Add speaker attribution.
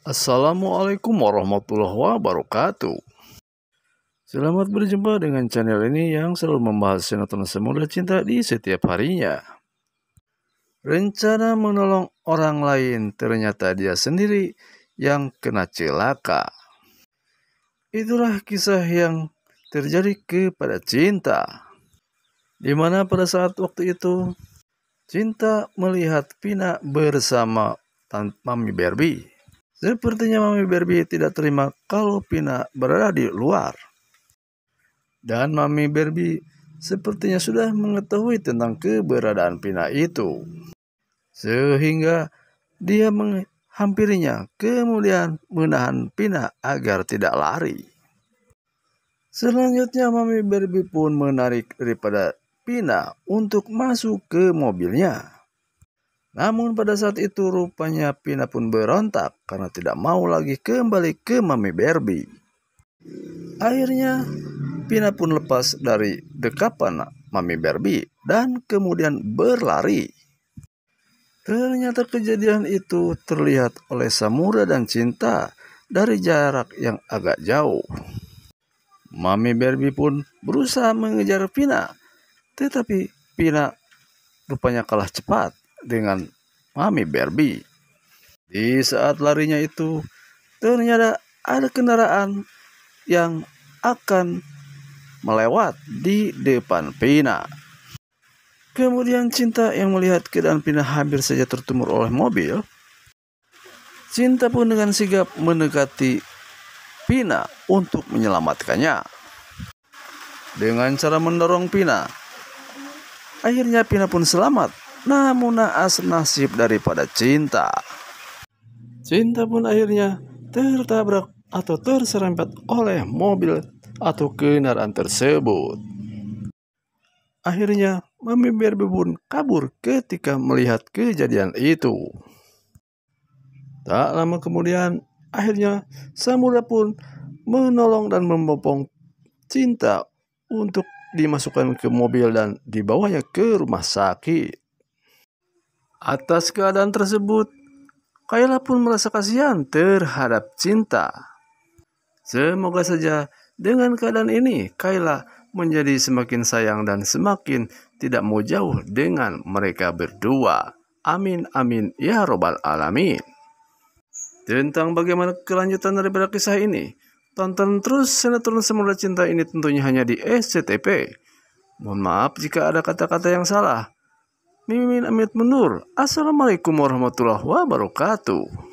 Speaker 1: Assalamualaikum warahmatullahi wabarakatuh Selamat berjumpa dengan channel ini yang selalu membahas sinetron semula cinta di setiap harinya Rencana menolong orang lain ternyata dia sendiri yang kena celaka Itulah kisah yang terjadi kepada cinta dimana pada saat waktu itu Cinta melihat Pina bersama Mami Barbie Sepertinya Mami Barbie tidak terima kalau Pina berada di luar. Dan Mami Barbie sepertinya sudah mengetahui tentang keberadaan Pina itu. Sehingga dia menghampirinya kemudian menahan Pina agar tidak lari. Selanjutnya Mami Barbie pun menarik daripada Pina untuk masuk ke mobilnya. Namun pada saat itu rupanya Pina pun berontak karena tidak mau lagi kembali ke Mami Berbi. Akhirnya Pina pun lepas dari dekapan Mami Berbi dan kemudian berlari. Ternyata kejadian itu terlihat oleh Samura dan Cinta dari jarak yang agak jauh. Mami Berbi pun berusaha mengejar Pina, tetapi Pina rupanya kalah cepat dengan Mami Barbie. Di saat larinya itu, ternyata ada kendaraan yang akan melewat di depan Pina. Kemudian Cinta yang melihat keadaan Pina hampir saja tertumur oleh mobil. Cinta pun dengan sigap mendekati Pina untuk menyelamatkannya. Dengan cara mendorong Pina, akhirnya Pina pun selamat namun naas nasib daripada cinta. Cinta pun akhirnya tertabrak atau terserempet oleh mobil atau kendaraan tersebut. Akhirnya Mami Barbie kabur ketika melihat kejadian itu. Tak lama kemudian, akhirnya Samura pun menolong dan membopong cinta untuk dimasukkan ke mobil dan dibawanya ke rumah sakit. Atas keadaan tersebut, Kayla pun merasa kasihan terhadap cinta. Semoga saja dengan keadaan ini, Kayla menjadi semakin sayang dan semakin tidak mau jauh dengan mereka berdua. Amin, amin, ya robbal alamin. Tentang bagaimana kelanjutan dari kisah ini, tonton terus sinetron Semula Cinta ini tentunya hanya di SCTV. Mohon maaf jika ada kata-kata yang salah. Mimin Amit Menur. Assalamualaikum warahmatullahi wabarakatuh.